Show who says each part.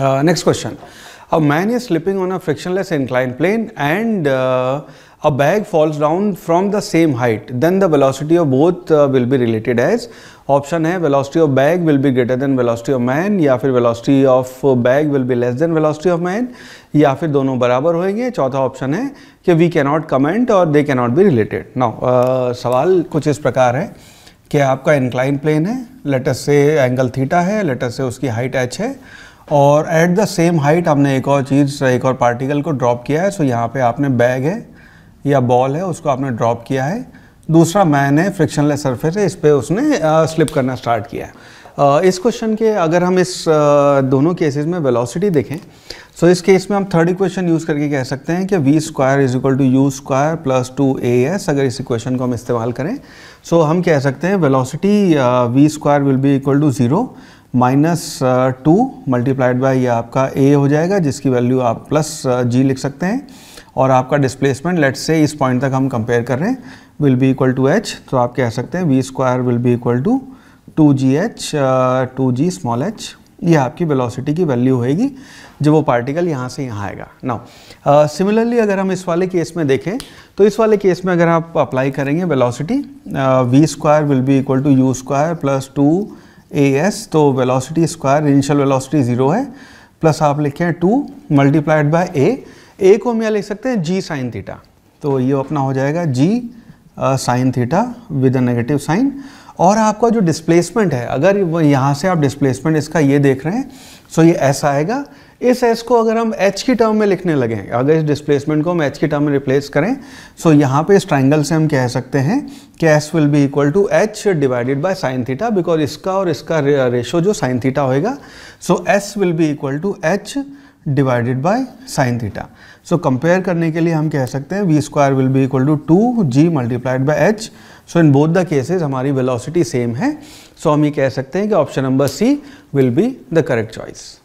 Speaker 1: next question a man is slipping on a frictionless plane plane and a bag falls down from the same height then the velocity of both will be related as option है velocity of bag will be greater than velocity of man या फिर velocity of bag will be less than velocity of man या फिर दोनों बराबर होएंगे चौथा option है कि वी कैन नॉट कमेंट और they can not be related now सवाल कुछ इस प्रकार है कि आपका इंक्लाइन प्लेन है लेटस से एंगल थीटा है लेटस से उसकी हाइट एच है और एट द सेम हाइट हमने एक और चीज़ एक और पार्टिकल को ड्रॉप किया है सो यहाँ पे आपने बैग है या बॉल है उसको आपने ड्रॉप किया है दूसरा मैन फ्रिक्शनलेस सरफेस है इस पर उसने स्लिप करना स्टार्ट किया है इस क्वेश्चन के अगर हम इस दोनों केसेस में वेलोसिटी देखें सो इस केस में हम थर्ड इक्वेशन यूज़ करके कह सकते हैं कि v square is equal to u square plus two a s अगर इस इक्वेशन को हम इस्तेमाल करें सो हम कह सकते हैं velocity v square will be equal to zero minus two multiplied by ये आपका ए हो जाएगा जिसकी वैल्यू आप प्लस जी लिख सकते हैं और आपका डिस्प्लेसमेंट लेट्स से इस पॉइंट तक हम कंपेयर कर रहे हैं will be equal to h तो आप कह सकते हैं we square will be equal to two g h two g small h ये आपकी वेलोसिटी की वैल्यू होएगी जब वो पार्टिकल यहाँ से यहाँ आएगा नाउ सिमिलरली अगर हम इस वाले केस में देखें तो इस वाले केस में अगर आप अप्लाई करेंगे velocity v square will be equal to u square plus two a s तो velocity square initial velocity zero है प्लस आप लिखे हैं two multiplied by a a को हम यहाँ लिख सकते हैं जी साइन थीटा तो ये अपना हो जाएगा g sine theta with a negative sign और आपका जो डिस्प्लेसमेंट है अगर यहाँ से आप डिस्प्लेसमेंट इसका ये देख रहे हैं सो ये एस आएगा इस एस को अगर हम एच की टर्म में लिखने लगे अगर इस डिस्प्लेसमेंट को हम एच की टर्म में रिप्लेस करें सो यहाँ पे इस ट्राइंगल से हम कह सकते हैं कि S will be equal to H divided by sine theta because इसका और इसका रेशो जो साइन थीटा होएगा so S will be equal to H divided by sine theta so compare करने के लिए हम कह सकते हैं we square will be equal to two G multiplied by H so in both the cases हमारी velocity same है so so हम ये कह सकते हैं कि option number C will be the correct choice